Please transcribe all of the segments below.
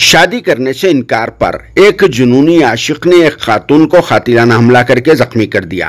शादी करने से इनकार पर एक जुनूनी आशिक ने एक खातून को खातिराना हमला करके जख्मी कर दिया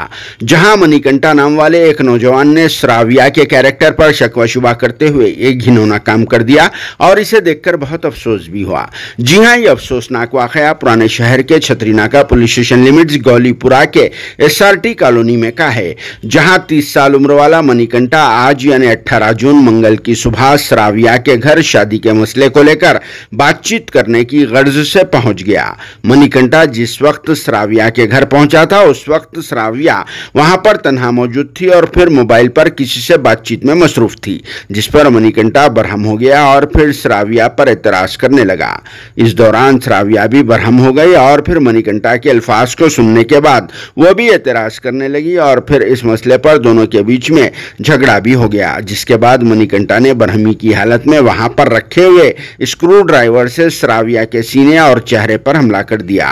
जहां मणिकंठा नाम वाले एक नौजवान ने श्राविया के कैरेक्टर पर शकवा शुबा करते हुए एक घिनौना काम कर दिया और इसे देखकर बहुत अफसोस भी हुआ जी हाँ ये अफसोसनाक वाकया पुराने शहर के Chatrinaka police station limit Gowlipura के एस कॉलोनी में का है जहाँ तीस साल उम्र वाला मणिकंठा आज यानी अट्ठारह जून मंगल की सुबह श्राविया के घर शादी के मसले को लेकर बातचीत कर करने की गर्ज से पहुंच गया मणिकंठा जिस वक्त श्राविया के घर पहुंचा था उस वक्त श्राविया वहां पर तनहा मौजूद थी और फिर मोबाइल पर किसी से बातचीत में मसरूफ थी जिस पर मणिकंठा बरहम हो गया और फिर श्राविया पर एतराज़ करने लगा इस दौरान श्राविया भी बरहम हो गई और फिर मणिकंठा के अल्फाज को सुनने के बाद वह भी एतराज़ करने लगी और फिर इस मसले पर दोनों के बीच में झगड़ा भी हो गया जिसके बाद मणिकंठा ने बरहमी की हालत में वहां पर रखे हुए स्क्रू ड्राइवर से सराविया के सीने और चेहरे पर हमला कर दिया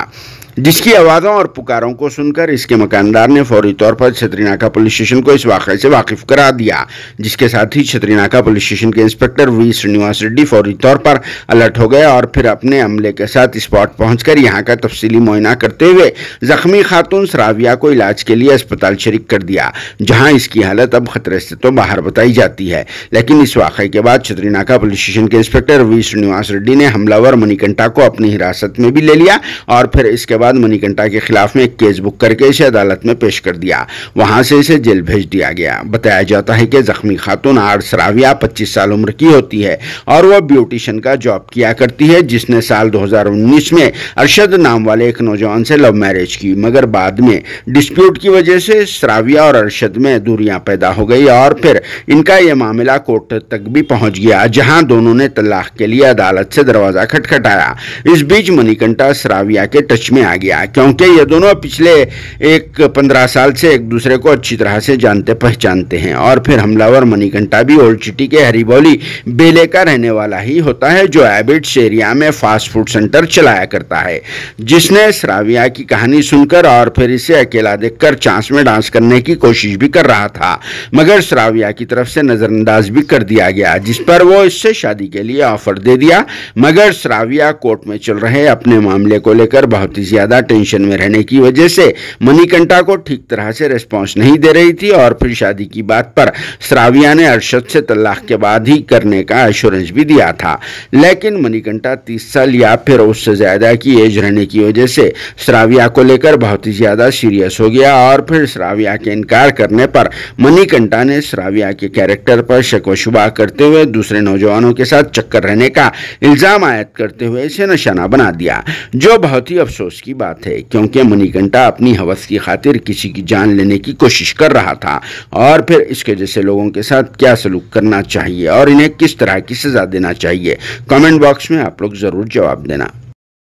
जिसकी आवाज़ों और पुकारों को सुनकर इसके मकानदार ने फौरी तौर पर छतरीनाका पुलिस स्टेशन को इस वाक़े से वाकिफ करा दिया जिसके साथ ही छतरीनाका पुलिस स्टेशन के इंस्पेक्टर वी श्रीनिवास रेड्डी फौरी तौर पर अलर्ट हो गए और फिर अपने अमले के साथ स्पॉट पहुंचकर यहां का तफसीली मुआयना करते हुए जख्मी खातून सराविया को इलाज के लिए अस्पताल शरीक कर दिया जहाँ इसकी हालत अब खतरे से तो बाहर बताई जाती है लेकिन इस वाकई के बाद छतरीनाका पुलिस स्टेशन के इंस्पेक्टर वी श्रीनिवास रेड्डी ने हमलावर मनिकंटा को अपनी हिरासत में भी ले लिया और फिर इसके बाद बाद मणिकंठा के खिलाफ में एक केस बुक करके इसे अदालत में पेश कर दिया वहां से इसे जेल भेज दिया गया बताया जाता है कि जख्मी खातून आर सराविया पच्चीस साल उम्र की होती है और वह ब्यूटिशन का जॉब किया करती है जिसने साल 2019 में अरशद नाम वाले एक नौजवान से लव मैरिज की मगर बाद में डिस्प्यूट की वजह से सराविया और अरशद में दूरियां पैदा हो गई और फिर इनका यह मामला कोर्ट तक भी पहुंच गया जहां दोनों ने तलाक के लिए अदालत से दरवाजा खटखटाया इस बीच मनीकंटा सराविया के टच में आ गया क्योंकि ये दोनों पिछले एक पंद्रह साल से एक दूसरे को अच्छी तरह से जानते पहचानते हैं और फिर हमलावर मणिकंठा भी ओल्ड सिटी के हरिबौली बेले का रहने वाला ही होता है जो एबिट्स एरिया में फास्ट फूड सेंटर चलाया करता है जिसने श्राविया की कहानी सुनकर और फिर इसे अकेला देखकर चांस में डांस करने की कोशिश भी कर रहा था मगर श्राविया की तरफ से नज़रअंदाज भी कर दिया गया जिस पर वो इससे शादी के लिए ऑफर दे दिया मगर श्राविया कोर्ट में चल रहे अपने मामले को लेकर बहुत ही ज़्यादा टेंशन में रहने की वजह से मनीकंठा को ठीक तरह से रिस्पॉन्स नहीं दे रही थी और फिर शादी की बात पर श्राविया ने अरशद से तलाक के बाद ही करने का एश्योरेंस भी दिया था लेकिन मनीकंठा तीस साल या फिर उससे ज़्यादा की एज रहने की वजह से श्राविया को लेकर बहुत ही ज़्यादा सीरियस हो गया और फिर श्राविया के इनकार करने पर मनीकंठा ने श्राविया के कैरेक्टर पर शुबा करते हुए दूसरे नौजवानों के साथ चक्कर रहने का इल्ज़ाम आयद करते हुए इसे निशाना बना दिया जो बहुत ही अफसोस की की बात है क्योंकि मणिकंठा अपनी हवस की खातिर किसी की जान लेने की कोशिश कर रहा था और फिर इसके जैसे लोगों के साथ क्या सलूक करना चाहिए और इन्हें किस तरह की सज़ा देना चाहिए कमेंट बॉक्स में आप लोग ज़रूर जवाब देना